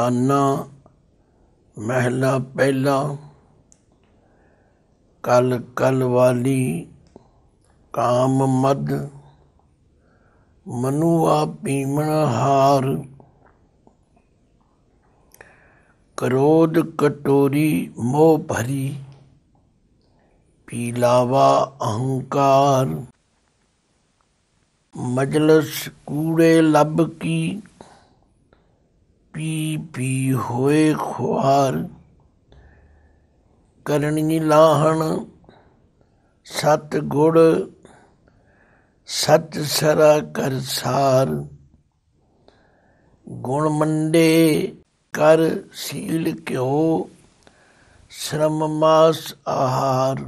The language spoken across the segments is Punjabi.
ਦਾਨਾ ਮਹਿਲਾ ਪਹਿਲਾ ਕਲ ਕਲ ਵਾਲੀ ਕਾਮ ਮਦ ਮਨੂ ਆ ਪੀਮਣ ਹਾਰ ਕਰੋਧ ਕਟੋਰੀ ਮੋਹ ਭਰੀ ਪੀਲਾਵਾ ਅਹੰਕਾਰ ਮਜਲਸ ਕੂੜੇ ਲੱਭ ਕੀ ਪੀ ਪੀ ਹੋਏ ਖੁਆਰ ਕਰਨੀ ਲਾਹਣ ਸਤ ਗੁੜ ਸਤ ਸਰਾ ਕਰ ਸਾਰ ਗੁਣ ਮੰਡੇ ਕਰ ਸੀਲ ਕਿਉ ਸ਼ਰਮ ਮਾਸ ਆਹਾਰ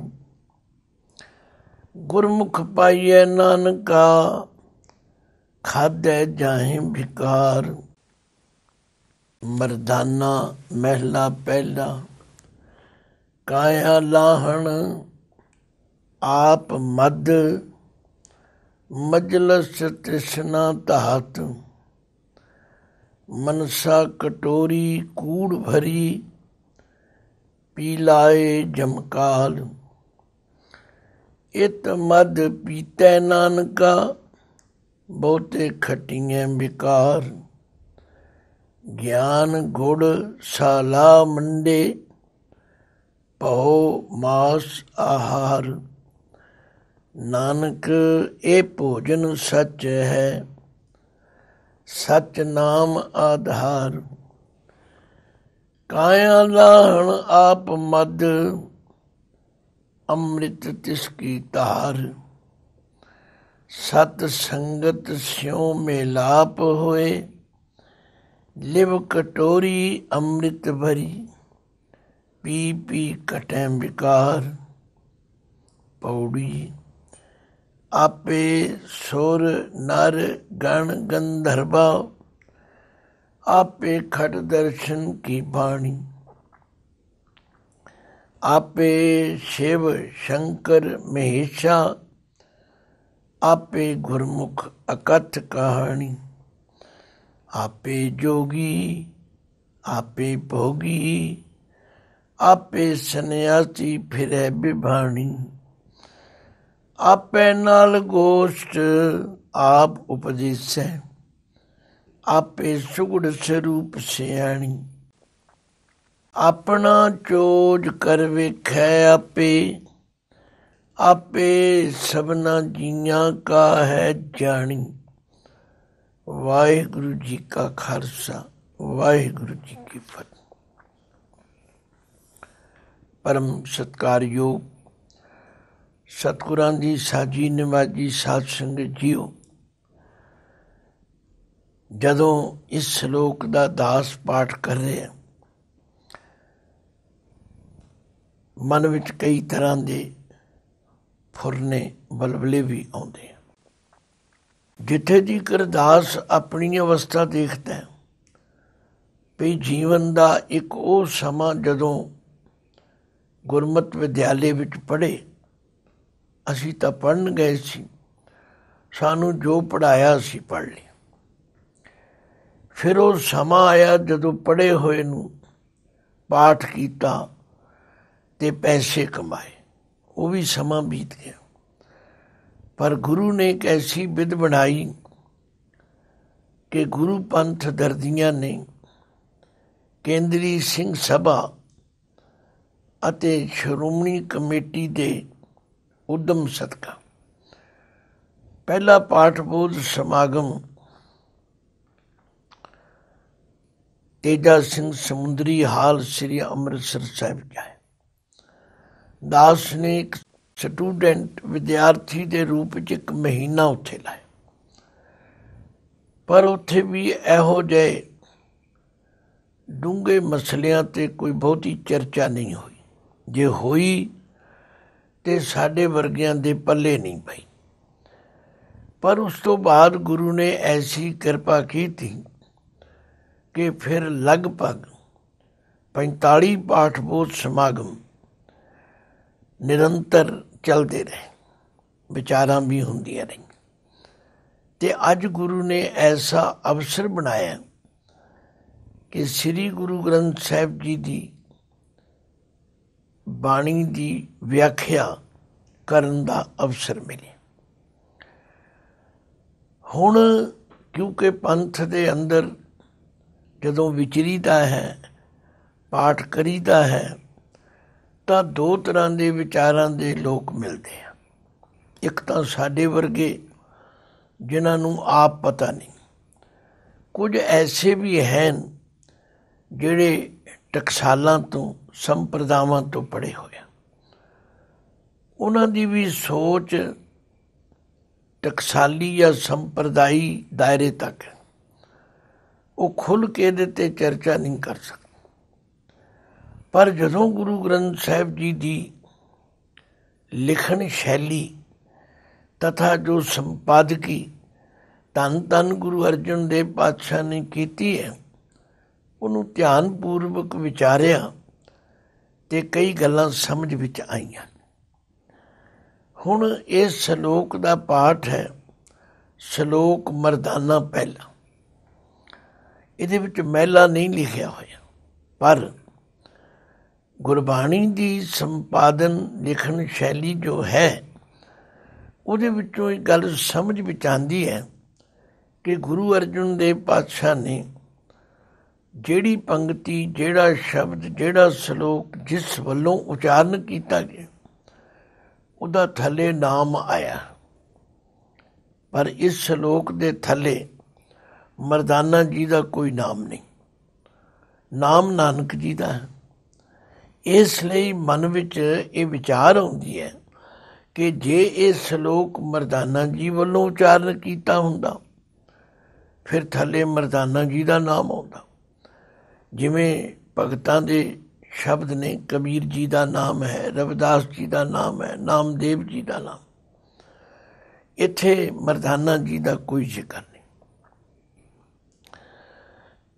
ਗੁਰਮੁਖ ਪਾਈਏ ਨਾਨਕਾ ਖਾਦੇ ਜਾਹੇ ਵਿਕਾਰ मरदाना महला पहला काया लाहण आप मद मजलस तृष्णा तहत मनसा कटोरी कूड़ भरी पीलाए जमकाल इत मद पीते नानका बहुते खटिए बेकार ਗਿਆਨ ਗੁੜ ਸਾਲਾ ਮੰਡੇ ਪਉ ਮਾਸ ਆਹਾਰ ਨਾਨਕ ਇਹ ਭੋਜਨ ਸੱਚ ਹੈ ਸਚ ਨਾਮ ਆਧਾਰ ਕਾਇਆ ਲਾਹਣ ਆਪ ਮਦ ਅੰਮ੍ਰਿਤ ਤਿਸ ਕੀ ਧਾਰ ਸਤ ਸੰਗਤ ਸਿਉ ਮੇਲਾਪ ਹੋਏ ਲਿਵ ਕਟੋਰੀ ਅੰਮ੍ਰਿਤ ਭਰੀ ਪੀ ਪੀ ਕਟੈ ਵਿਕਾਰ ਪੌੜੀ ਆਪੇ ਸੁਰ ਨਰ ਗਣ ਗੰਧਰਵਾ ਆਪੇ ਖਟ ਦਰਸ਼ਨ ਕੀ ਬਾਣੀ ਆਪੇ ਸ਼ਿਵ ਸ਼ੰਕਰ ਮਹੇਸ਼ਾ ਆਪੇ ਗੁਰਮੁਖ ਅਕਥ ਕਹਾਣੀ ਆਪੇ ਜੋਗੀ ਆਪੇ ਭੋਗੀ ਆਪੇ ਸੰਿਆਸੀ ਫਿਰੇ ਬਿਭਾਣੀ ਆਪੇ ਨਾਲ ਗੋਸ਼ਟ ਆਪ ਉਪਜੀਸੈ ਆਪੇ ਸੁਗੜ ਸਰੂਪ ਸਿਆਣੀ ਆਪਣਾ ਚੋਜ ਕਰ ਵੇਖੈ ਆਪੇ ਆਪੇ ਸਭਨਾ ਜੀਆਂ ਕਾ ਹੈ ਜਾਣੀ ਵਾਹਿਗੁਰੂ ਜੀ ਕਾ ਖਾਲਸਾ ਵਾਹਿਗੁਰੂ ਜੀ ਕੀ ਫਤਿਹ ਪਰਮ ਸਤਕਾਰਯੋਗ ਸਤਗੁਰਾਂ ਦੀ ਸਾਜੀ ਨਿਵਾਜੀ ਸਾਧ ਸੰਗਤ ਜੀਓ ਜਦੋਂ ਇਸ ਸ਼ਲੋਕ ਦਾ ਦਾਸ ਪਾਠ ਕਰ ਰਹੇ ਹਾਂ ਮਨ ਵਿੱਚ ਕਈ ਤਰ੍ਹਾਂ ਦੇ ਫੁਰਨੇ ਬਲਬਲੇ ਵੀ ਆਉਂਦੇ ਜਿੱਥੇ ਦੀ ਕਰਦਾਸ ਆਪਣੀ ਅਵਸਥਾ ਦੇਖਦਾ ਹੈ ਵੀ ਜੀਵਨ ਦਾ ਇੱਕ ਉਹ ਸਮਾਂ ਜਦੋਂ ਗੁਰਮਤ ਵਿਦਿਆਲੇ ਵਿੱਚ ਪੜ੍ਹੇ ਅਸੀਂ ਤਾਂ ਪੜਨ ਗਏ ਸੀ ਸਾਨੂੰ ਜੋ ਪੜਾਇਆ ਸੀ ਪੜ ਲਈ ਫਿਰ ਉਹ ਸਮਾਂ ਆਇਆ ਜਦੋਂ ਪੜ੍ਹੇ ਹੋਏ ਨੂੰ ਪਾਠ ਕੀਤਾ ਤੇ ਪੈਸੇ ਕਮਾਏ ਉਹ ਵੀ ਸਮਾਂ ਬੀਤ ਗਿਆ ਪਰ ਗੁਰੂ ਨੇ ਇੱਕ ਐਸੀ ਵਿਧ ਬਣਾਈ ਕਿ ਗੁਰੂ ਪੰਥ ਦਰਦੀਆਂ ਨੇ ਕੇਂਦਰੀ ਸਿੰਘ ਸਭਾ ਅਤੇ ਸ਼੍ਰੋਮਣੀ ਕਮੇਟੀ ਦੇ ਉਦਮ ਸਦਕਾ ਪਹਿਲਾ ਪਾਠ ਬੋਧ ਸਮਾਗਮ ਤੇਜਾ ਸਿੰਘ ਸਮੁੰਦਰੀ ਹਾਲ ਸ੍ਰੀ ਅੰਮ੍ਰਿਤਸਰ ਸਾਹਿਬ ਜਾਏ ਦਾਸ ਨੇ ਇੱਕ ਸਟੂਡੈਂਟ ਵਿਦਿਆਰਥੀ ਦੇ ਰੂਪ ਵਿੱਚ ਇੱਕ ਮਹੀਨਾ ਉੱਥੇ ਲਾਇਆ ਪਰ ਉੱਥੇ ਵੀ ਇਹੋ ਜਿਹੇ ਡੂੰਗੇ ਮਸਲਿਆਂ ਤੇ ਕੋਈ ਬਹੁਤੀ ਚਰਚਾ ਨਹੀਂ ਹੋਈ ਜੇ ਹੋਈ ਤੇ ਸਾਡੇ ਵਰਗਿਆਂ ਦੇ ਪੱਲੇ ਨਹੀਂ ਪਈ ਪਰ ਉਸ ਤੋਂ ਬਾਅਦ ਗੁਰੂ ਨੇ ਐਸੀ ਕਿਰਪਾ ਕੀਤੀ ਕਿ ਫਿਰ ਲਗਭਗ 45 ਪਾਠ ਬੋਧ ਸਮਾਗਮ ਨਿਰੰਤਰ ਚੱਲਦੇ ਰਹੇ ਵਿਚਾਰਾਂ ਵੀ ਹੁੰਦੀਆਂ ਰਹੀਆਂ ਤੇ ਅੱਜ ਗੁਰੂ ਨੇ ਐਸਾ ਅਵਸਰ ਬਣਾਇਆ ਕਿ ਸ੍ਰੀ ਗੁਰੂ ਗ੍ਰੰਥ ਸਾਹਿਬ ਜੀ ਦੀ ਬਾਣੀ ਦੀ ਵਿਆਖਿਆ ਕਰਨ ਦਾ ਅਵਸਰ ਮਿਲੇ ਹੁਣ ਕਿਉਂਕਿ ਪੰਥ ਦੇ ਅੰਦਰ ਜਦੋਂ ਵਿਚਰੀਦਾ ਹੈ ਪਾਠ ਕਰੀਦਾ ਹੈ ਤਾਂ ਦੋ ਤਰ੍ਹਾਂ ਦੇ ਵਿਚਾਰਾਂ ਦੇ ਲੋਕ ਮਿਲਦੇ ਆ ਇੱਕ ਤਾਂ ਸਾਡੇ ਵਰਗੇ ਜਿਨ੍ਹਾਂ ਨੂੰ ਆਪ ਪਤਾ ਨਹੀਂ ਕੁਝ ਐਸੇ ਵੀ ਹਨ ਜਿਹੜੇ ਟਕਸਾਲਾਂ ਤੋਂ ਸੰਪਰਦਾਵਾਂ ਤੋਂ ਪੜੇ ਹੋਏ ਆ ਉਹਨਾਂ ਦੀ ਵੀ ਸੋਚ ਟਕਸਾਲੀ ਜਾਂ ਸੰਪਰਦਾਈ ਦਾਇਰੇ ਤੱਕ ਉਹ ਖੁੱਲ ਕੇ ਇਹਦੇ ਤੇ ਚਰਚਾ ਨਹੀਂ ਕਰ ਪਰ ਜਦੋਂ ਗੁਰੂ ਗ੍ਰੰਥ ਸਾਹਿਬ ਜੀ ਦੀ ਲਿਖਣ ਸ਼ੈਲੀ ਤਥਾ ਜੋ ਸੰਪਾਦਕੀ ਤਨ ਤਨ ਗੁਰੂ ਅਰਜਨ ਦੇਵ ਪਾਤਸ਼ਾਹ ਨੇ ਕੀਤੀ ਹੈ ਉਹਨੂੰ ਧਿਆਨ ਪੂਰਵਕ ਵਿਚਾਰਿਆ ਤੇ ਕਈ ਗੱਲਾਂ ਸਮਝ ਵਿੱਚ ਆਈਆਂ ਹੁਣ ਇਹ ਸ਼ਲੋਕ ਦਾ ਪਾਠ ਹੈ ਸ਼ਲੋਕ ਮਰਦਾਨਾ ਪਹਿਲਾ ਇਹਦੇ ਵਿੱਚ ਮਹਿਲਾ ਨਹੀਂ ਲਿਖਿਆ ਹੋਇਆ ਪਰ ਗੁਰਬਾਣੀ ਦੀ ਸੰਪਾਦਨ ਲਿਖਣ ਸ਼ੈਲੀ ਜੋ ਹੈ ਉਹਦੇ ਵਿੱਚੋਂ ਇੱਕ ਗੱਲ ਸਮਝ ਵਿੱਚ ਆਂਦੀ ਹੈ ਕਿ ਗੁਰੂ ਅਰਜਨ ਦੇਵ ਪਾਤਸ਼ਾਹ ਨੇ ਜਿਹੜੀ ਪੰਕਤੀ ਜਿਹੜਾ ਸ਼ਬਦ ਜਿਹੜਾ ਸ਼ਲੋਕ ਜਿਸ ਵੱਲੋਂ ਉਚਾਰਨ ਕੀਤਾ ਗਿਆ ਉਹਦਾ ਥੱਲੇ ਨਾਮ ਆਇਆ ਪਰ ਇਸ ਸ਼ਲੋਕ ਦੇ ਥੱਲੇ ਮਰਦਾਨਾ ਜੀ ਦਾ ਕੋਈ ਨਾਮ ਨਹੀਂ ਨਾਮ ਨਾਨਕ ਜੀ ਦਾ ਹੈ ਇਸ ਲਈ ਮਨ ਵਿੱਚ ਇਹ ਵਿਚਾਰ ਆਉਂਦੀ ਹੈ ਕਿ ਜੇ ਇਹ ਸ਼ਲੋਕ ਮਰਦਾਨਾ ਜੀ ਵੱਲੋਂ ਉਚਾਰਨ ਕੀਤਾ ਹੁੰਦਾ ਫਿਰ ਥੱਲੇ ਮਰਦਾਨਾ ਜੀ ਦਾ ਨਾਮ ਆਉਂਦਾ ਜਿਵੇਂ ਭਗਤਾਂ ਦੇ ਸ਼ਬਦ ਨੇ ਕਬੀਰ ਜੀ ਦਾ ਨਾਮ ਹੈ ਰਵਿਦਾਸ ਜੀ ਦਾ ਨਾਮ ਹੈ ਨਾਮਦੇਵ ਜੀ ਦਾ ਨਾਮ ਇੱਥੇ ਮਰਦਾਨਾ ਜੀ ਦਾ ਕੋਈ ਜ਼ਿਕਰ ਨਹੀਂ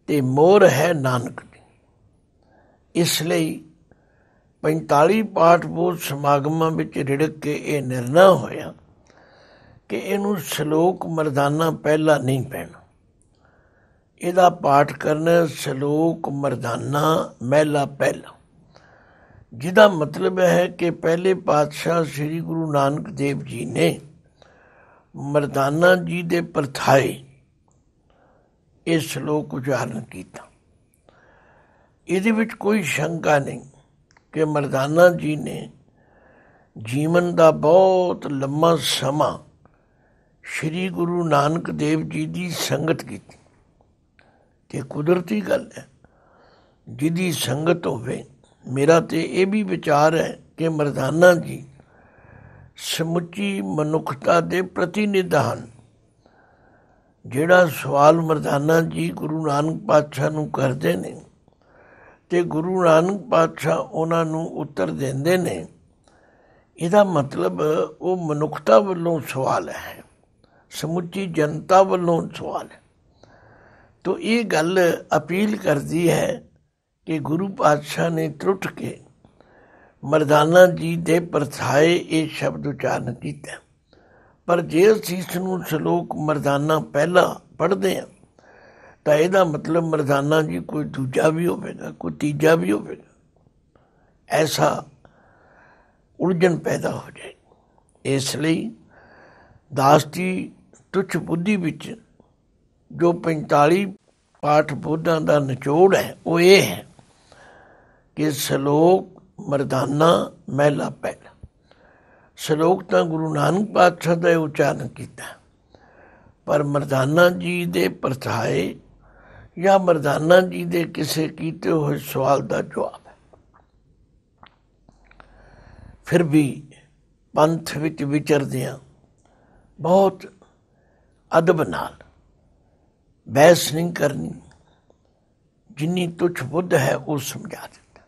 ਤੇ ਮੋਰ ਹੈ ਨਾਨਕ ਦੀ ਇਸ ਲਈ 45 ਬੋਧ ਸਮਾਗਮਾਂ ਵਿੱਚ ਰਿੜਕ ਕੇ ਇਹ ਨਿਰਣਾ ਹੋਇਆ ਕਿ ਇਹਨੂੰ ਸ਼ਲੋਕ ਮਰਦਾਨਾ ਪਹਿਲਾ ਨਹੀਂ ਪੈਣਾ ਇਹਦਾ ਪਾਠ ਕਰਨਾ ਸ਼ਲੋਕ ਮਰਦਾਨਾ ਮਹਿਲਾ ਪਹਿਲਾ ਜਿਹਦਾ ਮਤਲਬ ਹੈ ਕਿ ਪਹਿਲੇ ਪਾਤਸ਼ਾਹ ਸ੍ਰੀ ਗੁਰੂ ਨਾਨਕ ਦੇਵ ਜੀ ਨੇ ਮਰਦਾਨਾ ਜੀ ਦੇ ਪਰਥਾਏ ਇਸ ਸ਼ਲੋਕ ਉਚਾਰਨ ਕੀਤਾ ਇਹਦੇ ਵਿੱਚ ਕੋਈ ਸ਼ੰਕਾ ਨਹੀਂ ਕਿ ਮਰਦਾਨਾ ਜੀ ਨੇ ਜੀਵਨ ਦਾ ਬਹੁਤ ਲੰਮਾ ਸਮਾਂ ਸ੍ਰੀ ਗੁਰੂ ਨਾਨਕ ਦੇਵ ਜੀ ਦੀ ਸੰਗਤ ਕੀਤੀ ਤੇ ਕੁਦਰਤੀ ਗੱਲ ਹੈ ਜਿਹਦੀ ਸੰਗਤ ਹੋਵੇ ਮੇਰਾ ਤੇ ਇਹ ਵੀ ਵਿਚਾਰ ਹੈ ਕਿ ਮਰਦਾਨਾ ਜੀ ਸਮੁੱਚੀ ਮਨੁੱਖਤਾ ਦੇ ਪ੍ਰਤੀਨਿਧ ਹਨ ਜਿਹੜਾ ਸਵਾਲ ਮਰਦਾਨਾ ਜੀ ਗੁਰੂ ਨਾਨਕ ਪਾਤਸ਼ਾਹ ਨੂੰ ਕਰਦੇ ਨੇ ਤੇ ਗੁਰੂ ਨਾਨਕ ਪਾਤਸ਼ਾਹ ਉਹਨਾਂ ਨੂੰ ਉੱਤਰ ਦਿੰਦੇ ਨੇ ਇਹਦਾ ਮਤਲਬ ਉਹ ਮਨੁੱਖਤਾ ਵੱਲੋਂ ਸਵਾਲ ਹੈ ਸਮੁੱਚੀ ਜਨਤਾ ਵੱਲੋਂ ਸਵਾਲ ਹੈ ਤੋਂ ਇਹ ਗੱਲ ਅਪੀਲ ਕਰਦੀ ਹੈ ਕਿ ਗੁਰੂ ਪਾਤਸ਼ਾਹ ਨੇ ਟੁੱਟ ਕੇ ਮਰਦਾਨਾ ਜੀ ਦੇ ਪਰਥਾਏ ਇਹ ਸ਼ਬਦ ਉਚਾਰਨ ਕੀਤਾ ਪਰ ਜੇ ਅਸੀਂ ਇਸ ਨੂੰ ਸ਼ਲੋਕ ਮਰਦਾਨਾ ਪਹਿਲਾ ਪੜ੍ਹਦੇ ਹਾਂ ਤਾਂ ਇਹਦਾ ਮਤਲਬ ਮਰਦਾਨਾ ਜੀ ਕੋਈ ਦੂਜਾ ਵੀ ਹੋਵੇਗਾ ਕੋਈ ਤੀਜਾ ਵੀ ਹੋਵੇਗਾ ਐਸਾ ਉਲਝਣ ਪੈਦਾ ਹੋ ਜਾਏ ਇਸ ਲਈ ਦਾਸ ਜੀ ਤੁਛ ਬੁੱਧੀ ਵਿੱਚ ਜੋ 45 ਪਾਠ ਬੋਧਾਂ ਦਾ ਨਿਚੋੜ ਹੈ ਉਹ ਇਹ ਹੈ ਕਿ ਸ਼ਲੋਕ ਮਰਦਾਨਾ ਮਹਿਲਾ ਪਹਿਲਾ ਸ਼ਲੋਕ ਤਾਂ ਗੁਰੂ ਨਾਨਕ ਪਾਤਸ਼ਾਹ ਦਾ ਉਚਾਰਨ ਕੀਤਾ ਪਰ ਮਰਦਾਨਾ ਜੀ ਦੇ ਪਰਥਾਏ ਜਾਂ ਮਰਦਾਨਾ ਜੀ ਦੇ ਕਿਸੇ ਕੀਤੇ ਹੋਏ ਸਵਾਲ ਦਾ ਜਵਾਬ ਹੈ ਫਿਰ ਵੀ ਪੰਥ ਵਿੱਚ ਵਿਚਰਦਿਆਂ ਬਹੁਤ ਅਦਬ ਨਾਲ ਬਹਿਸ ਨਹੀਂ ਕਰਨੀ ਜਿੰਨੀ ਤੁਛ ਬੁੱਧ ਹੈ ਉਹ ਸਮਝਾ ਦਿੱਤਾ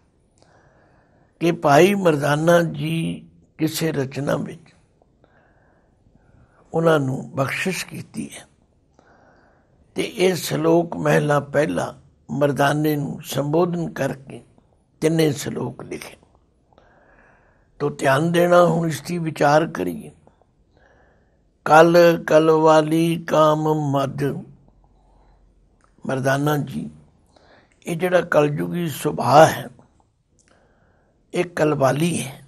ਕਿ ਭਾਈ ਮਰਦਾਨਾ ਜੀ ਕਿਸੇ ਰਚਨਾ ਵਿੱਚ ਉਹਨਾਂ ਨੂੰ ਬਖਸ਼ਿਸ਼ ਕੀਤੀ ਹੈ ਤੇ ਇਹ ਸ਼ਲੋਕ ਮਹਿਲਾ ਪਹਿਲਾ ਮਰਦਾਨੇ ਨੂੰ ਸੰਬੋਧਨ ਕਰਕੇ ਤਿੰਨੇ ਸ਼ਲੋਕ ਲਿਖੇ ਤੋ ਧਿਆਨ ਦੇਣਾ ਹੁਣ ਇਸ ਦੀ ਵਿਚਾਰ ਕਰੀਏ ਕਲ ਕਲ ਵਾਲੀ ਕਾਮ ਮਦ ਮਰਦਾਨਾ ਜੀ ਇਹ ਜਿਹੜਾ ਕਲਯੁਗੀ ਸੁਭਾ ਹੈ ਇਹ ਕਲ ਵਾਲੀ ਹੈ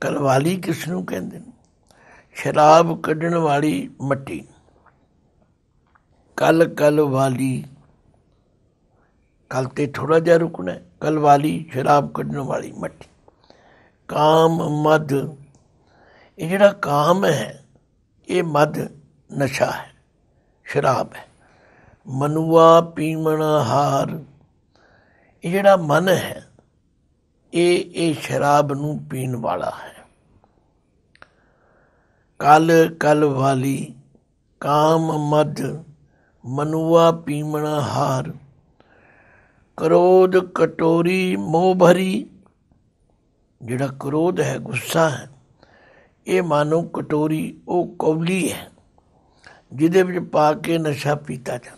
ਕਲ ਵਾਲੀ ਕਿਸ ਨੂੰ ਕਹਿੰਦੇ ਨੇ ਸ਼ਰਾਬ ਕੱਢਣ ਵਾਲੀ ਮੱਟੀ ਕੱਲ ਕੱਲ ਵਾਲੀ ਕੱਲ ਤੇ ਥੋੜਾ ਜਿਹਾ ਰੁਕਣਾ है ਵਾਲੀ ਸ਼ਰਾਬ ਕੱਢਣ ਵਾਲੀ ਮੱਠੀ ਕਾਮ ਮਦ ਇਹ ਜਿਹੜਾ ਕਾਮ ਹੈ ਇਹ ਮਦ ਨਸ਼ਾ ਹੈ ਸ਼ਰਾਬ ਹੈ ਮਨੁਆ ਪੀਮਣ ਹਾਰ ਇਹ ਜਿਹੜਾ ਮਨ ਹੈ ਇਹ ਇਹ ਸ਼ਰਾਬ ਨੂੰ ਪੀਣ ਵਾਲਾ ਹੈ ਕਲ ਕਲ ਵਾਲੀ ਕਾਮ ਮਦ ਮਨੁਆ ਪੀਮਣਾ ਹਾਰ ਕਰੋਧ ਕਟੋਰੀ ਮੋਹ ਭਰੀ ਜਿਹੜਾ ਕਰੋਧ ਹੈ ਗੁੱਸਾ ਹੈ ਇਹ ਮਾਨੋ ਕਟੋਰੀ ਉਹ ਕੌਲੀ ਹੈ ਜਿਹਦੇ ਵਿੱਚ ਪਾ ਕੇ ਨਸ਼ਾ ਪੀਤਾ ਜਾਂਦਾ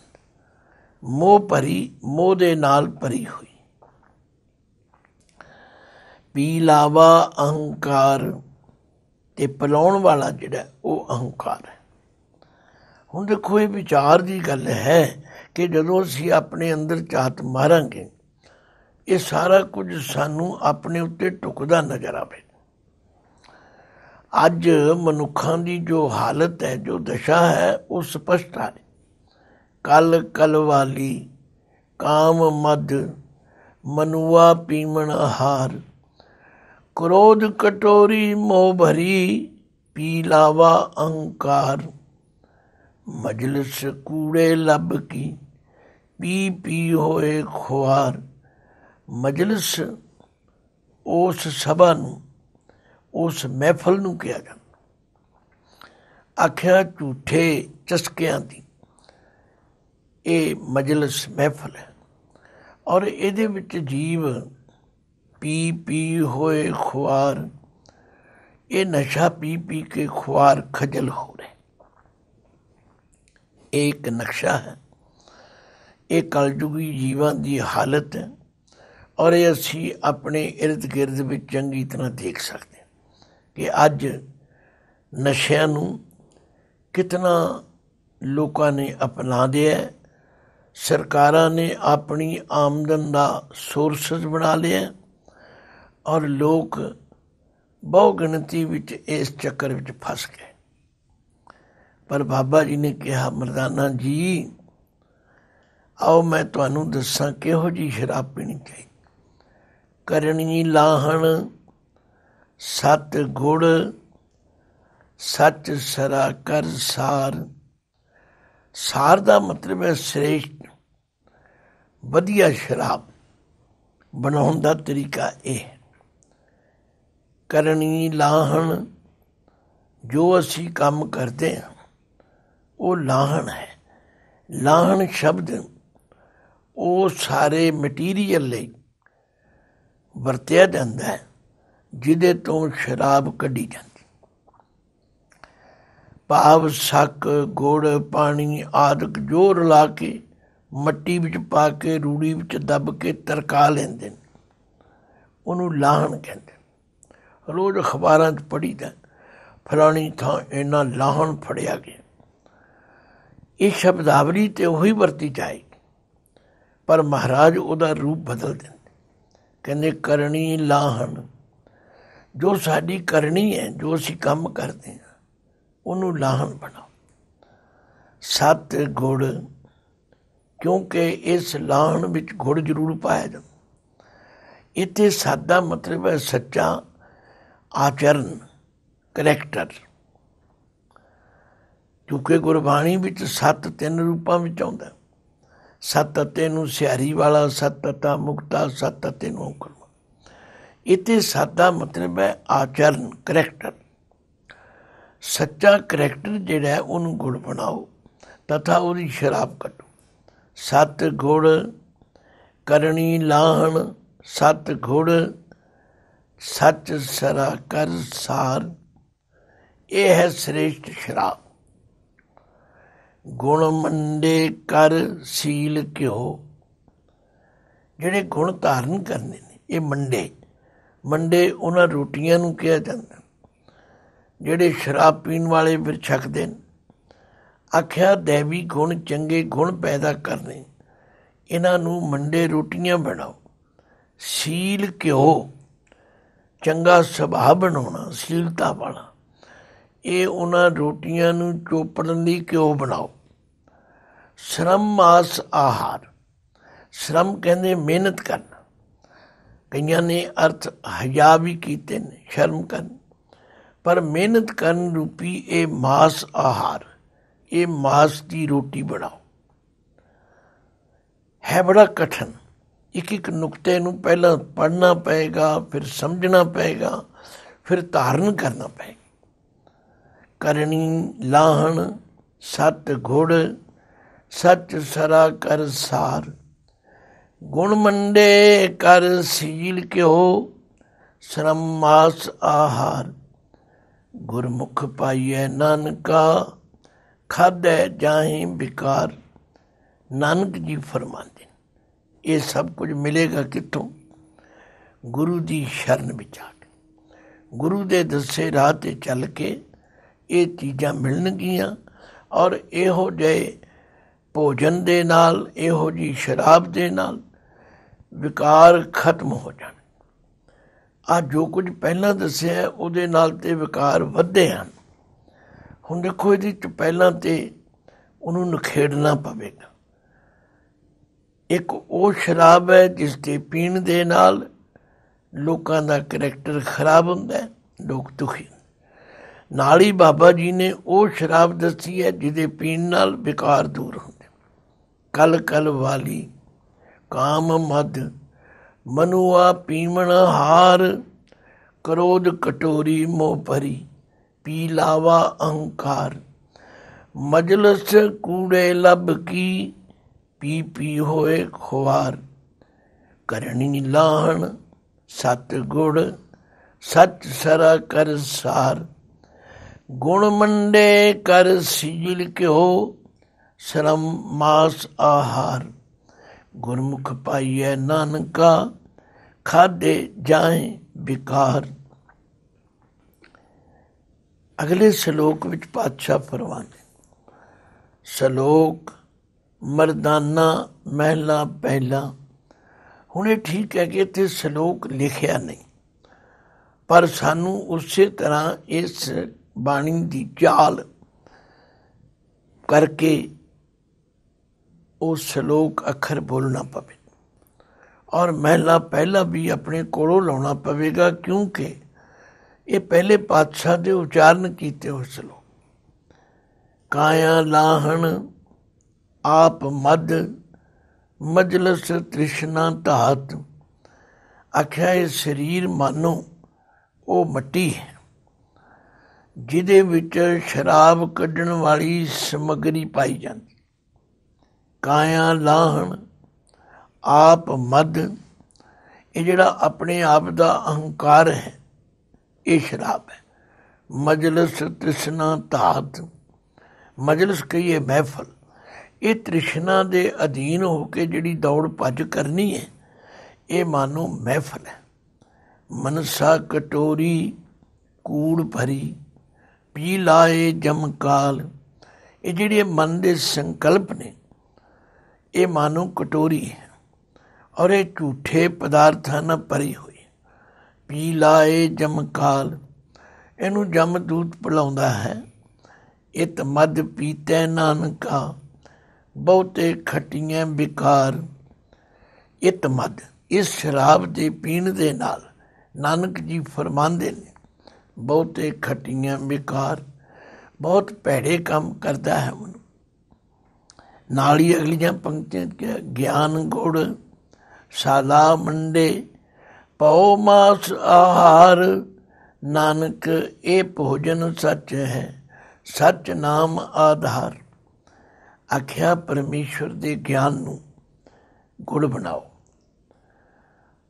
ਮੋਹ ਭਰੀ ਮੋਹ ਦੇ ਨਾਲ ਭਰੀ ਹੋਈ ਪੀ ਲਾਵਾ ਅਹੰਕਾਰ ਤੇ ਪਲਾਉਣ ਵਾਲਾ ਜਿਹੜਾ ਉਹ ਅਹੰਕਾਰ ਹੈ ਹੁਣ ਦੇਖੋ ਇਹ ਵਿਚਾਰ ਦੀ ਗੱਲ ਹੈ ਕਿ ਜਦੋਂ ਅਸੀਂ ਆਪਣੇ ਅੰਦਰ ਝਾਤ ਮਾਰਾਂਗੇ ਇਹ ਸਾਰਾ ਕੁਝ ਸਾਨੂੰ ਆਪਣੇ ਉੱਤੇ ਟੁਕਦਾ ਨਜ਼ਰ ਆਵੇ ਅੱਜ ਮਨੁੱਖਾਂ ਦੀ ਜੋ ਹਾਲਤ ਹੈ ਜੋ ਦਸ਼ਾ ਹੈ ਉਹ ਸਪਸ਼ਟ ਹੈ ਕਲ ਕਲ ਵਾਲੀ ਕਾਮ ਮਦ ਮਨੁਆ ਪੀਮਣ ਹਾਰ ਕ੍ਰੋਧ ਕਟੋਰੀ ਮੋਹ ਭਰੀ ਪੀ ਲਾਵਾ ਅਹੰਕਾਰ ਮਜਲਿਸ ਕੂੜੇ ਲੱਭ ਕੀ ਪੀ ਪੀ ਹੋਏ ਖੁਆਰ ਮਜਲਿਸ ਉਸ ਸਭਾ ਨੂੰ ਉਸ ਮਹਿਫਲ ਨੂੰ ਕਿਹਾ ਜਾਂਦਾ ਆਖਿਆ ਝੂਠੇ ਚਸਕਿਆਂ ਦੀ ਇਹ ਮਜਲਿਸ ਮਹਿਫਲ ਹੈ ਔਰ ਇਹਦੇ ਵਿੱਚ ਜੀਵ ਪੀ ਪੀ ਹੋਏ ਖੁਆਰ ਇਹ ਨਸ਼ਾ ਪੀ ਪੀ ਕੇ ਖੁਆਰ ਖਜਲ ਹੋ ਰਹੇ ਇੱਕ ਨਕਸ਼ਾ ਹੈ ਇਹ ਕਲਯੁਗੀ ਜੀਵਾਂ ਦੀ ਹਾਲਤ ਹੈ ਔਰ ਇਹ ਅਸੀਂ ਆਪਣੇ ird gird ਵਿੱਚ ਚੰਗੀ ਤਰ੍ਹਾਂ ਦੇਖ ਸਕਦੇ ਹਾਂ ਕਿ ਅੱਜ ਨਸ਼ਿਆਂ ਨੂੰ ਕਿਤਨਾ ਲੋਕਾਂ ਨੇ ਅਪਣਾ ਲਿਆ ਸਰਕਾਰਾਂ ਨੇ ਆਪਣੀ ਆਮਦਨ ਦਾ ਸੋਰਸਸ ਬਣਾ ਲਿਆ ਔਰ ਲੋਕ ਬਹੁ ਗਿਣਤੀ ਵਿੱਚ ਇਸ ਚੱਕਰ ਵਿੱਚ ਫਸ ਗਏ ਪਰ ਬਾਬਾ ਜੀ ਨੇ ਕਿਹਾ ਮਰਦਾਨਾ ਜੀ ਆਓ ਮੈਂ ਤੁਹਾਨੂੰ ਦੱਸਾਂ ਕਿਹੋ ਜੀ ਸ਼ਰਾਬ ਪੀਣੀ ਚਾਹੀਦੀ ਕਰਨੀ ਲਾਹਣ ਸਤ ਗੁੜ ਸੱਚ ਸਰਾ ਕਰ ਸਾਰ ਸਾਰ ਦਾ ਮਤਲਬ ਹੈ ਸ੍ਰੇਸ਼ਟ ਵਧੀਆ ਸ਼ਰਾਬ ਬਣਾਉਣ ਦਾ ਤਰੀਕਾ ਇਹ ਹੈ ਕਰਨੀ ਲਾਹਣ ਜੋ ਅਸੀਂ ਕੰਮ ਕਰਦੇ ਹਾਂ ਉਹ ਲਾਹਣ ਹੈ ਲਾਹਣ ਸ਼ਬਦ ਉਹ ਸਾਰੇ ਮਟੀਰੀਅਲ ਲਈ ਵਰਤਿਆ ਜਾਂਦਾ ਹੈ ਜਿਹਦੇ ਤੋਂ ਸ਼ਰਾਬ ਕੱਢੀ ਜਾਂਦੀ ਭਾਵ ਸੱਕ ਗੁੜ ਪਾਣੀ ਆਦਿਕ ਜੋਰ ਲਾ ਕੇ ਮੱਟੀ ਵਿੱਚ ਪਾ ਕੇ ਰੂੜੀ ਵਿੱਚ ਦੱਬ ਕੇ ਤਰਕਾ ਲੈਂਦੇ ਨੇ ਉਹਨੂੰ ਲਾਹਣ ਕਹਿੰਦੇ ਰੋਜ਼ ਅਖਬਾਰਾਂ 'ਚ ਪੜੀਦਾ ਫਲਾਣੀ ਥਾਂ ਇਹਨਾਂ ਲਾਹਣ ਫੜਿਆ ਗਿਆ ਇਹ ਸ਼ਬਦਾਵਲੀ ਤੇ ਉਹੀ ਵਰਤੀ ਜਾਏ ਪਰ ਮਹਾਰਾਜ ਉਹਦਾ ਰੂਪ ਬਦਲ ਦਿੰਦੇ ਕਹਿੰਦੇ ਕਰਨੀ ਲਾਹਣ ਜੋ ਸਾਡੀ ਕਰਨੀ ਹੈ ਜੋ ਅਸੀਂ ਕੰਮ ਕਰਦੇ ਹਾਂ ਉਹਨੂੰ ਲਾਹਣ ਬਣਾਓ ਸਤ ਗੁੜ ਕਿਉਂਕਿ ਇਸ ਲਾਹਣ ਵਿੱਚ ਗੁੜ ਜ਼ਰੂਰ ਪਾਇਆ ਜਾਂਦਾ ਇਤੇ ਸਾਦਾ ਮਤਲਬ ਹੈ ਸੱਚਾ ਆਚਰਨ ਕਰੈਕਟਰ ਕਿਉਂਕਿ ਗੁਰਬਾਣੀ ਵਿੱਚ ਸੱਤ ਤਿੰਨ ਰੂਪਾਂ ਵਿੱਚ ਆਉਂਦਾ ਸੱਤ ਤੇ ਨੂੰ ਸਿਆਰੀ ਵਾਲਾ ਸੱਤ ਤਾ ਮੁਕਤਾ ਸੱਤ ਤੇ ਨੂੰ ਕਰਮ ਇਤੇ ਸਾਦਾ ਮਤਲਬ ਹੈ ਆਚਰਨ ਕਰੈਕਟਰ ਸੱਚਾ ਕਰੈਕਟਰ ਜਿਹੜਾ ਹੈ ਉਹਨੂੰ ਗੁਣ ਬਣਾਓ ਤਥਾ ਉਹਦੀ ਸ਼ਰਾਬ ਕੱਢੋ ਸੱਤ ਗੁੜ ਕਰਨੀ ਲਾਹਣ ਸੱਤ ਗੁੜ ਸੱਚ ਸਰਾ ਕਰ ਸਾਰ ਇਹ ਹੈ ਸ੍ਰੇਸ਼ਟ ਸ਼ਰਾਬ ਗੁਣ ਮੰਡੇ ਕਰ ਸੀਲ ਕਿਉ ਜਿਹੜੇ ਗੁਣ ਧਾਰਨ ਕਰਨੇ ਨੇ ਇਹ ਮੰਡੇ ਮੰਡੇ ਉਹਨਾਂ ਰੋਟੀਆਂ ਨੂੰ ਕਿਹਾ ਜਾਂਦਾ ਜਿਹੜੇ ਸ਼ਰਾਬ ਪੀਣ ਵਾਲੇ ਫਿਰ ਛਕਦੇ ਨੇ ਆਖਿਆ ਦੇਵੀ ਗੁਣ ਚੰਗੇ ਗੁਣ ਪੈਦਾ ਕਰਨੇ ਇਹਨਾਂ ਨੂੰ ਮੰਡੇ ਰੋਟੀਆਂ ਬਣਾਓ ਸੀਲ ਕਿਉ ਚੰਗਾ ਸੁਭਾਅ ਬਣਾਉਣਾ ਸੀਲਤਾ ਵਾਲਾ ਇਹ ਉਹਨਾਂ ਰੋਟੀਆਂ ਨੂੰ ਚੋਪੜਨ ਲਈ ਕਿਉਂ ਬਣਾਓ ਸ਼ਰਮ ਮਾਸ ਆਹਾਰ ਸ਼ਰਮ ਕਹਿੰਦੇ ਮਿਹਨਤ ਕਰਨਾ ਕਈਆਂ ਨੇ ਅਰਥ ਹਯਾ ਵੀ ਕੀਤੇ ਨੇ ਸ਼ਰਮ ਕਰਨ ਪਰ ਮਿਹਨਤ ਕਰਨ ਰੂਪੀ ਇਹ ਮਾਸ ਆਹਾਰ ਇਹ ਮਾਸ ਦੀ ਰੋਟੀ ਬਣਾਓ ਹੈ ਬੜਾ ਕਠਨ ਇੱਕ ਇੱਕ ਨੁਕਤੇ ਨੂੰ ਪਹਿਲਾਂ ਪੜਨਾ ਪਏਗਾ ਫਿਰ ਸਮਝਣਾ ਪਏਗਾ ਫਿਰ ਧਾਰਨ ਕਰਨਾ ਪਏਗਾ ਕਰਨੀ ਲਾਹਣ ਸਤ ਘੋੜ ਸਤ ਸਰਾ ਕਰ ਸਾਰ ਗੁਣ ਮੰਡੇ ਕਰ ਸੀਲ ਕਿਉ ਸ਼ਰਮ ਮਾਸ ਆਹਾਰ ਗੁਰਮੁਖ ਪਾਈਐ ਨਾਨਕਾ ਖਾਦੈ ਜਾਹੀ ਵਿਕਾਰ ਨਾਨਕ ਜੀ ਫਰਮਾਉਂਦੇ ਇਹ ਸਭ ਕੁਝ ਮਿਲੇਗਾ ਕਿੱਥੋਂ ਗੁਰੂ ਦੀ ਸ਼ਰਨ ਵਿੱਚ ਆ ਕੇ ਗੁਰੂ ਦੇ ਦੱਸੇ ਰਾਹ ਤੇ ਚੱਲ ਕੇ ਇਹ ਚੀਜ਼ਾਂ ਮਿਲਣਗੀਆਂ ਔਰ ਇਹੋ ਜਿਹੇ ਭੋਜਨ ਦੇ ਨਾਲ ਇਹੋ ਜੀ ਸ਼ਰਾਬ ਦੇ ਨਾਲ ਵਿਕਾਰ ਖਤਮ ਹੋ ਜਾਣ ਆ ਜੋ ਕੁਝ ਪਹਿਲਾਂ ਦੱਸਿਆ ਉਹਦੇ ਨਾਲ ਤੇ ਵਿਕਾਰ ਵਧੇ ਹਨ ਹੁਣ ਦੇਖੋ ਇਹਦੀ ਚ ਪਹਿਲਾਂ ਤੇ ਉਹਨੂੰ ਨਖੇੜਨਾ ਪਵੇਗਾ ਇੱਕ ਉਹ ਸ਼ਰਾਬ ਹੈ ਜਿਸ ਦੇ ਪੀਣ ਦੇ ਨਾਲ ਲੋਕਾਂ ਦਾ ਕੈਰੈਕਟਰ ਖਰਾਬ ਹੁੰਦਾ ਹੈ ਲੋਕ ਦੁਖੀ ਨਾਲ ਹੀ ਬਾਬਾ ਜੀ ਨੇ ਉਹ ਸ਼ਰਾਬ ਦੱਸੀ ਹੈ ਜਿਹਦੇ ਪੀਣ ਨਾਲ ਵਿਕਾਰ ਦੂਰ ਹੁੰਦੇ ਕਲ ਕਲ ਵਾਲੀ ਕਾਮ ਮਦ ਮਨੁਆ ਪੀਵਣ ਹਾਰ ਕਰੋਧ ਕਟੋਰੀ ਮੋਹ ਭਰੀ ਪੀ ਲਾਵਾ ਅਹੰਕਾਰ ਮਜਲਸ ਕੂੜੇ ਲਬ ਕੀ ਪੀ ਪੀ ਹੋਏ ਖੁਆਰ ਕਰਣੀ ਲਾਹਣ ਸਤ ਗੁੜ ਸਤ ਸਰਾ ਕਰ ਸਾਰ ਗੁਣ ਮੰਡੇ ਕਰ ਸਿਜਲ ਕਿਉ ਸ਼ਰਮ ਮਾਸ ਆਹਾਰ ਗੁਰਮੁਖ ਪਾਈਐ ਨਾਨਕਾ ਖਾਦੇ ਜਾਏ ਵਿਕਾਰ ਅਗਲੇ ਸ਼ਲੋਕ ਵਿੱਚ ਪਾਤਸ਼ਾਹ ਫਰਮਾਉਂਦੇ ਸ਼ਲੋਕ ਮਰਦਾਨਾ ਮਹਿਲਾ ਪਹਿਲਾ ਹੁਣ ਇਹ ਠੀਕ ਹੈ ਕਿ ਇੱਥੇ ਸ਼ਲੋਕ ਲਿਖਿਆ ਨਹੀਂ ਪਰ ਸਾਨੂੰ ਉਸੇ ਤਰ੍ਹਾਂ ਇਸ ਬਾਣੀ ਦੀ ਚਾਲ ਕਰਕੇ ਉਹ ਸ਼ਲੋਕ ਅੱਖਰ ਬੋਲਣਾ ਪਵੇ ਔਰ ਮਹਿਲਾ ਪਹਿਲਾ ਵੀ ਆਪਣੇ ਕੋਲੋਂ ਲਾਉਣਾ ਪਵੇਗਾ ਕਿਉਂਕਿ ਇਹ ਪਹਿਲੇ ਪਾਤਸ਼ਾਹ ਦੇ ਉਚਾਰਨ ਕੀਤੇ ਹੋ ਸ਼ਲੋਕ ਕਾਇਆ ਲਾਹਣ ਆਪ ਮਦ ਮਜਲਸ ਤ੍ਰਿਸ਼ਨਾ ਧਾਤ ਅਖਿਆ ਇਹ ਸਰੀਰ ਮਾਨੋ ਉਹ ਮੱਟੀ ਹੈ ਜਿਹਦੇ ਵਿੱਚ ਸ਼ਰਾਬ ਕੱਢਣ ਵਾਲੀ ਸਮਗਰੀ ਪਾਈ ਜਾਂਦੀ ਕਾਇਆ ਲਾਹਣ ਆਪ ਮਦ ਇਹ ਜਿਹੜਾ ਆਪਣੇ ਆਪ ਦਾ ਅਹੰਕਾਰ ਹੈ ਇਹ ਸ਼ਰਾਬ ਹੈ ਮਜਲਸ ਤ੍ਰਿਸ਼ਨਾ ਤਾਤ ਮਜਲਸ ਕਹੀਏ ਮਹਿਫਲ ਇਹ ਤ੍ਰਿਸ਼ਨਾ ਦੇ ਅਧੀਨ ਹੋ ਕੇ ਜਿਹੜੀ ਦੌੜ ਭੱਜ ਕਰਨੀ ਹੈ ਇਹ ਮਾਨੋ ਮਹਿਫਲ ਹੈ ਮਨਸਾ ਕਟੋਰੀ ਕੂੜ ਭਰੀ ਪੀ ਲਾਏ ਜਮ ਕਾਲ ਇਹ ਜਿਹੜੇ ਮਨ ਦੇ ਸੰਕਲਪ ਨੇ ਇਹ ਮਾਨੋ ਕਟੋਰੀ ਹੈ ਔਰ ਇਹ ਝੂਠੇ ਪਦਾਰਥਾਂ ਨਾਲ ਭਰੀ ਹੋਈ ਪੀ ਲਾਏ ਜਮ ਕਾਲ ਇਹਨੂੰ ਜਮ ਦੂਤ ਪਿਲਾਉਂਦਾ ਹੈ ਇਤ ਮਦ ਪੀਤੇ ਨਾਨਕਾ ਬਹੁਤੇ ਖਟੀਆਂ ਵਿਕਾਰ ਇਤ ਮਦ ਇਸ ਸ਼ਰਾਬ ਦੇ ਪੀਣ ਦੇ ਨਾਲ ਨਾਨਕ ਜੀ ਫਰਮਾਉਂਦੇ ਨੇ ਬਹੁਤੇ ਖਟੀਆਂ ਬਿਕਾਰ ਬਹੁਤ ਭੈੜੇ ਕੰਮ ਕਰਦਾ ਹੈ ਮਨੁ ਨਾਲ ਹੀ ਅਗਲੀਆਂ ਪੰਕਤੀਆਂ ਕਿ ਗਿਆਨ ਗੁੜ ਸਾਲਾ ਮੰਡੇ ਪਉ ਮਾਸ ਆਹਾਰ ਨਾਨਕ ਇਹ ਭੋਜਨ ਸੱਚ ਹੈ ਸੱਚ ਨਾਮ ਆਧਾਰ ਆਖਿਆ ਪਰਮੇਸ਼ਰ ਦੇ ਗਿਆਨ ਨੂੰ ਗੁੜ ਬਣਾਓ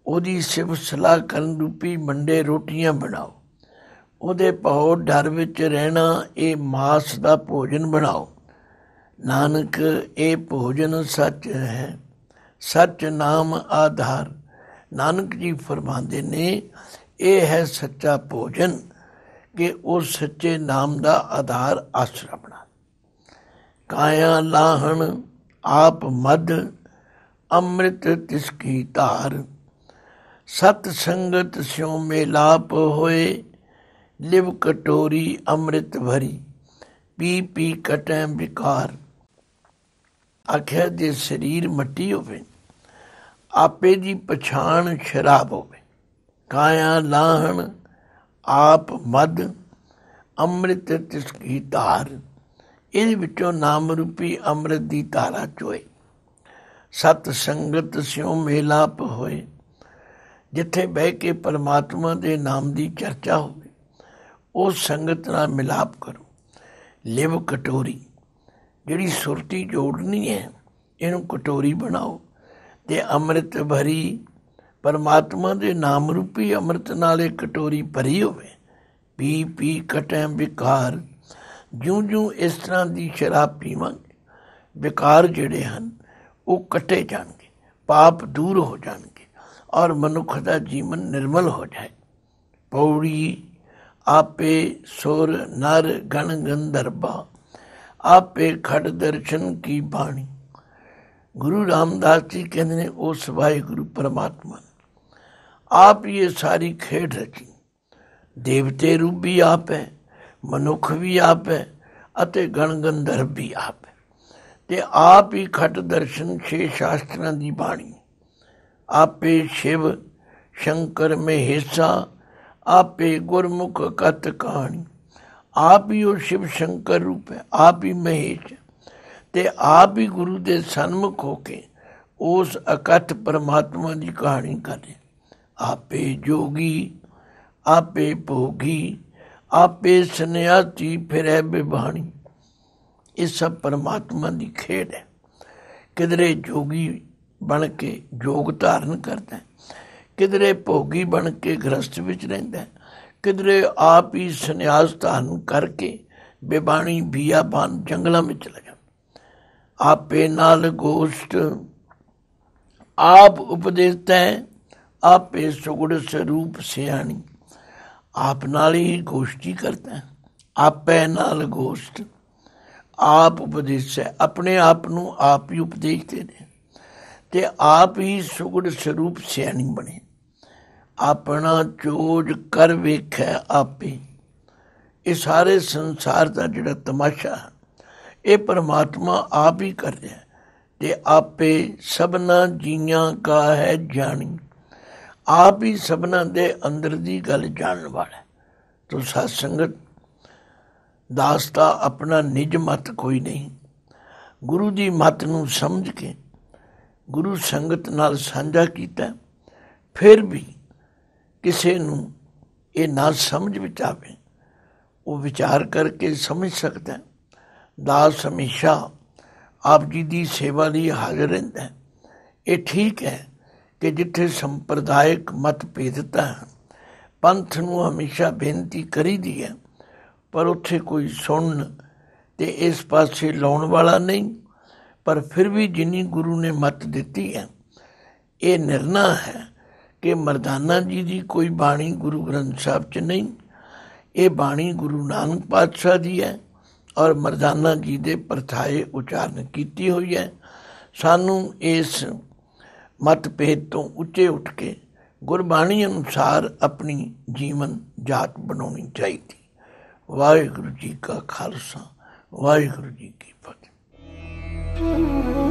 ਉਹਦੀ ਸਿਵ ਸਲਾਹ ਕਰਨ ਰੂਪੀ ਮੰਡੇ ਰੋਟੀਆਂ ਬਣਾਓ ਉਹਦੇ ਭਉ ਡਰ ਵਿੱਚ ਰਹਿਣਾ ਇਹ ਮਾਸ ਦਾ ਭੋਜਨ ਬਣਾਓ ਨਾਨਕ ਇਹ ਭੋਜਨ ਸੱਚ ਹੈ ਸੱਚ ਨਾਮ ਆਧਾਰ ਨਾਨਕ ਜੀ ਫਰਮਾਉਂਦੇ ਨੇ ਇਹ ਹੈ ਸੱਚਾ ਭੋਜਨ ਕਿ ਉਹ ਸੱਚੇ ਨਾਮ ਦਾ ਆਧਾਰ ਆਸਰਾ ਬਣਾ ਕਾਇਆ ਲਾਹਣ ਆਪ ਮਦ ਅੰਮ੍ਰਿਤ ਤਿਸ ਕੀ ਧਾਰ ਸਤ ਸੰਗਤ ਸਿਉ ਮੇਲਾਪ ਹੋਏ ਲਿਵ ਕਟੋਰੀ ਅੰਮ੍ਰਿਤ ਭਰੀ ਪੀ ਪੀ ਕਟੈ ਵਿਕਾਰ ਅਖੇ ਦੇ ਸਰੀਰ ਮੱਟੀ ਹੋਵੇ ਆਪੇ ਦੀ ਪਛਾਣ ਸ਼ਰਾਬ ਹੋਵੇ ਕਾਇਆ ਲਾਹਣ ਆਪ ਮਦ ਅੰਮ੍ਰਿਤ ਤਿਸ ਕੀ ਧਾਰ ਇਹਦੇ ਵਿੱਚੋਂ ਨਾਮ ਰੂਪੀ ਅੰਮ੍ਰਿਤ ਦੀ ਧਾਰਾ ਚੋਏ ਸਤ ਸੰਗਤ ਸਿਉ ਮੇਲਾਪ ਹੋਏ ਜਿੱਥੇ ਬਹਿ ਕੇ ਪਰਮਾਤਮਾ ਦੇ ਨਾਮ ਦੀ ਚਰਚਾ ਹੋ ਉਹ ਸੰਗਤ ਨਾਲ ਮਿਲਾਪ ਕਰੋ ਲਿਵ ਕਟੋਰੀ ਜਿਹੜੀ ਸੁਰਤੀ ਜੋੜਨੀ ਹੈ ਇਹਨੂੰ ਕਟੋਰੀ ਬਣਾਓ ਤੇ ਅੰਮ੍ਰਿਤ ਭਰੀ ਪਰਮਾਤਮਾ ਦੇ ਨਾਮ ਰੂਪੀ ਅੰਮ੍ਰਿਤ ਨਾਲ ਇਹ ਕਟੋਰੀ ਭਰੀ ਹੋਵੇ ਪੀ ਪੀ ਕਟੇ ਵਿਕਾਰ ਜਿਉਂ ਜਿਉਂ ਇਸ ਤਰ੍ਹਾਂ ਦੀ ਸ਼ਰਾਬ ਪੀਵਾਂਗੇ ਵਿਕਾਰ ਜਿਹੜੇ ਹਨ ਉਹ ਕਟੇ ਜਾਣਗੇ ਪਾਪ ਦੂਰ ਹੋ ਜਾਣਗੇ ਔਰ ਮਨੁੱਖ ਦਾ ਜੀਵਨ ਨਿਰਮਲ ਹੋ ਜਾਏ ਪੌੜੀ ਆਪੇ ਸੁਰ ਨਰ ਗਣ ਗੰਧਰਬਾ ਆਪੇ ਖੜ ਦਰਸ਼ਨ ਕੀ ਬਾਣੀ ਗੁਰੂ ਰਾਮਦਾਸ ਜੀ ਕਹਿੰਦੇ ਨੇ ਉਹ ਸਵਾਏ ਗੁਰੂ ਪਰਮਾਤਮਾ ਆਪ ਇਹ ਸਾਰੀ ਖੇਡ ਰਚੀ ਦੇਵਤੇ ਰੂਪ ਵੀ ਆਪ ਹੈ ਮਨੁੱਖ ਵੀ ਆਪ ਹੈ ਅਤੇ ਗਣ ਗੰਧਰਵ ਵੀ ਆਪ ਹੈ ਤੇ ਆਪ ਹੀ ਖਟ ਦਰਸ਼ਨ ਛੇ ਸ਼ਾਸਤਰਾਂ ਦੀ ਬਾਣੀ ਆਪੇ ਸ਼ਿਵ ਸ਼ੰਕਰ ਮੇ ਹਿੱਸਾ ਆਪੇ ਗੁਰਮੁਖ ਕਤ ਕਹਾਣੀ ਆਪ ਹੀ ਉਹ ਸ਼ਿਵ ਸ਼ੰਕਰ ਰੂਪ ਹੈ ਆਪ ਹੀ ਮਹੇਸ਼ ਤੇ ਆਪ ਹੀ ਗੁਰੂ ਦੇ ਸਨਮੁਖ ਹੋ ਕੇ ਉਸ ਅਕਤ ਪਰਮਾਤਮਾ ਦੀ ਕਹਾਣੀ ਕਰੇ ਆਪੇ ਜੋਗੀ ਆਪੇ ਭੋਗੀ ਆਪੇ ਸੰਿਆਤੀ ਫਿਰੇ ਬਿਬਾਣੀ ਇਹ ਸਭ ਪਰਮਾਤਮਾ ਦੀ ਖੇਡ ਹੈ ਕਿਦਰੇ ਜੋਗੀ ਬਣ ਕੇ ਜੋਗ ਧਾਰਨ ਕਰਦਾ ਹੈ ਕਿਧਰੇ ਭੋਗੀ ਬਣ ਕੇ ਗ੍ਰਸਥ ਵਿੱਚ ਰਹਿੰਦਾ ਕਿਧਰੇ ਆਪ ਹੀ ਸੰਨਿਆਸ ਧਾਰਨ ਕਰਕੇ ਬੇਬਾਣੀ ਬੀਆਬਾਨ ਜੰਗਲਾਂ ਵਿੱਚ ਚਲਾ ਜਾਂਦਾ ਆਪੇ ਨਾਲ ਗੋਸ਼ਟ ਆਪ ਉਪਦੇਸ਼ਤਾ ਆਪੇ ਸੁਗੜ ਸਰੂਪ ਸਿਆਣੀ ਆਪ ਨਾਲ ਹੀ ਗੋਸ਼ਟੀ ਕਰਦਾ ਆਪੇ ਨਾਲ ਗੋਸ਼ਟ ਆਪ ਉਪਦੇਸ਼ ਹੈ ਆਪਣੇ ਆਪ ਨੂੰ ਆਪ ਹੀ ਉਪਦੇਸ਼ ਦੇ ਤੇ ਆਪ ਹੀ ਸੁਗੜ ਸਰੂਪ ਸਿਆਣੀ ਬਣੇ ਆਪਣਾ ਚੋਜ ਕਰ ਵੇਖੈ ਆਪੇ ਇਹ ਸਾਰੇ ਸੰਸਾਰ ਦਾ ਜਿਹੜਾ ਤਮਾਸ਼ਾ ਇਹ ਪਰਮਾਤਮਾ ਆਪ ਹੀ ਕਰ ਰਿਹਾ ਤੇ ਆਪੇ ਸਭਨਾ ਜੀਆਂ ਕਾ ਹੈ ਜਾਣੀ ਆਪ ਹੀ ਸਭਨਾ ਦੇ ਅੰਦਰ ਦੀ ਗੱਲ ਜਾਣਨ ਵਾਲਾ ਤੋ ਸਾਧ ਸੰਗਤ ਦਾਸ ਦਾ ਆਪਣਾ ਨਿਜ ਮਤ ਕੋਈ ਨਹੀਂ ਗੁਰੂ ਦੀ ਮਤ ਨੂੰ ਸਮਝ ਕੇ ਗੁਰੂ ਸੰਗਤ ਨਾਲ ਸਾਂਝਾ ਕੀਤਾ ਫਿਰ ਵੀ ਕਿਸੇ ਨੂੰ ਇਹ ਨਾ ਸਮਝ ਵਿੱਚ ਆਵੇ ਉਹ ਵਿਚਾਰ ਕਰਕੇ ਸਮਝ ਸਕਦਾ ਹੈ ਦਾਸ ਹਮੇਸ਼ਾ ਆਪ ਜੀ ਦੀ ਸੇਵਾ ਲਈ ਹਾਜ਼ਰ ਰਹਿੰਦਾ ਹੈ ਇਹ ਠੀਕ ਹੈ ਕਿ ਜਿੱਥੇ ਸੰਪਰਦਾਇਕ ਮਤ ਮਤਭੇਦਤਾ ਹੈ ਪੰਥ ਨੂੰ ਹਮੇਸ਼ਾ ਬੇਨਤੀ ਕਰੀਦੀ ਹੈ ਪਰ ਉੱਥੇ ਕੋਈ ਸੁਣਨ ਤੇ ਇਸ ਪਾਸੇ ਲਾਉਣ ਵਾਲਾ ਨਹੀਂ ਪਰ ਫਿਰ ਵੀ ਜਿੰਨੀ ਗੁਰੂ ਨੇ ਮਤ ਦਿੱਤੀ ਹੈ ਇਹ ਨਿਰਣਾ ਹੈ ਕਿ ਮਰਦਾਨਾ ਜੀ ਦੀ ਕੋਈ ਬਾਣੀ ਗੁਰੂ ਗ੍ਰੰਥ ਸਾਹਿਬ 'ਚ ਨਹੀਂ ਇਹ ਬਾਣੀ ਗੁਰੂ ਨਾਨਕ ਪਾਤਸ਼ਾਹ ਦੀ ਹੈ ਔਰ ਮਰਦਾਨਾ ਜੀ ਦੇ ਪਰਥਾਏ ਉਚਾਰਨ ਕੀਤੀ ਹੋਈ ਹੈ ਸਾਨੂੰ ਇਸ ਪੇਤ ਤੋਂ ਉੱਚੇ ਉੱਠ ਕੇ ਗੁਰਬਾਣੀ ਅਨੁਸਾਰ ਆਪਣੀ ਜੀਵਨ ਜਾਤ ਬਣਾਉਣੀ ਚਾਹੀਦੀ ਵਾਹਿਗੁਰੂ ਜੀ ਕਾ ਖਾਲਸਾ ਵਾਹਿਗੁਰੂ ਜੀ ਕੀ ਫਤਿਹ